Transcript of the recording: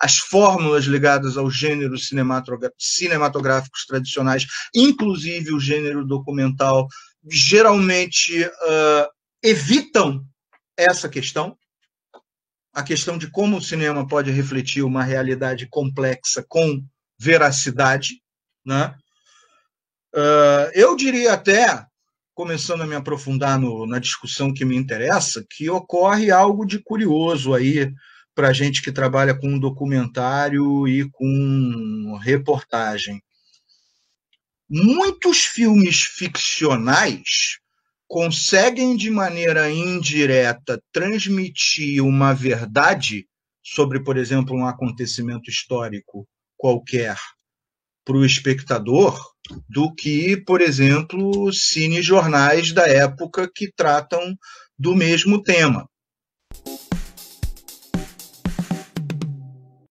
as fórmulas ligadas aos gêneros cinematográficos tradicionais, inclusive o gênero documental, geralmente uh, evitam essa questão, a questão de como o cinema pode refletir uma realidade complexa com veracidade, né? Uh, eu diria até, começando a me aprofundar no, na discussão que me interessa, que ocorre algo de curioso aí para gente que trabalha com documentário e com reportagem. Muitos filmes ficcionais conseguem, de maneira indireta, transmitir uma verdade sobre, por exemplo, um acontecimento histórico qualquer para o espectador do que, por exemplo, cinejornais da época que tratam do mesmo tema.